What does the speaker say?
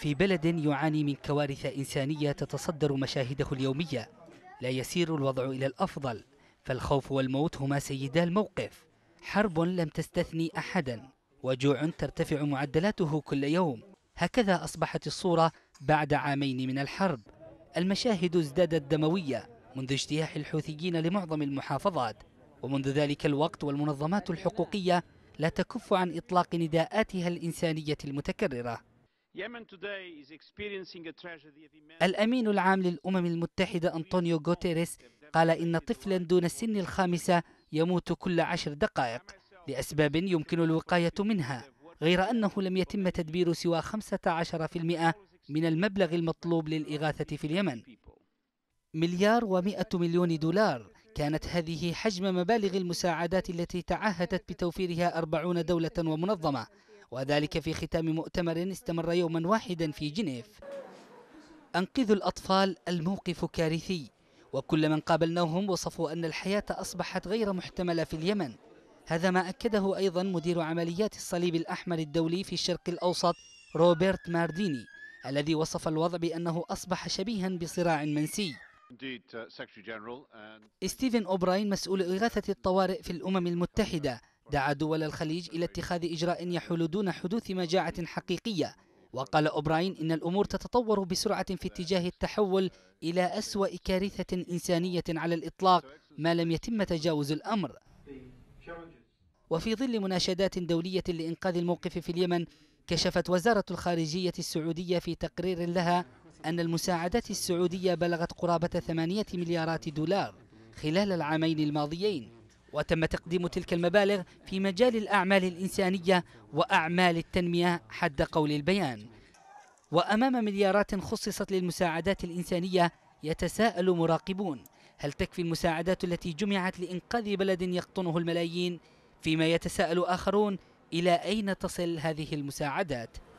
في بلد يعاني من كوارث إنسانية تتصدر مشاهده اليومية لا يسير الوضع إلى الأفضل فالخوف والموت هما سيدا الموقف حرب لم تستثني أحدا وجوع ترتفع معدلاته كل يوم هكذا أصبحت الصورة بعد عامين من الحرب المشاهد ازدادت دموية منذ اجتياح الحوثيين لمعظم المحافظات ومنذ ذلك الوقت والمنظمات الحقوقية لا تكف عن إطلاق نداءاتها الإنسانية المتكررة الأمين العام للأمم المتحدة أنطونيو غوتيريس قال إن طفلا دون سن الخامسة يموت كل عشر دقائق لأسباب يمكن الوقاية منها غير أنه لم يتم تدبير سوى 15% من المبلغ المطلوب للإغاثة في اليمن مليار ومئة مليون دولار كانت هذه حجم مبالغ المساعدات التي تعهدت بتوفيرها أربعون دولة ومنظمة وذلك في ختام مؤتمر استمر يوما واحدا في جنيف أنقذوا الأطفال الموقف كارثي وكل من قابلناهم وصفوا أن الحياة أصبحت غير محتملة في اليمن هذا ما أكده أيضا مدير عمليات الصليب الأحمر الدولي في الشرق الأوسط روبرت مارديني الذي وصف الوضع بأنه أصبح شبيها بصراع منسي uh, ستيفن أوبراين مسؤول إغاثة الطوارئ في الأمم المتحدة دعا دول الخليج إلى اتخاذ إجراء يحول دون حدوث مجاعة حقيقية وقال أوبراين إن الأمور تتطور بسرعة في اتجاه التحول إلى أسوأ كارثة إنسانية على الإطلاق ما لم يتم تجاوز الأمر وفي ظل مناشدات دولية لإنقاذ الموقف في اليمن كشفت وزارة الخارجية السعودية في تقرير لها أن المساعدات السعودية بلغت قرابة 8 مليارات دولار خلال العامين الماضيين وتم تقديم تلك المبالغ في مجال الأعمال الإنسانية وأعمال التنمية حد قول البيان وأمام مليارات خصصت للمساعدات الإنسانية يتساءل مراقبون هل تكفي المساعدات التي جمعت لإنقاذ بلد يقطنه الملايين فيما يتساءل آخرون إلى أين تصل هذه المساعدات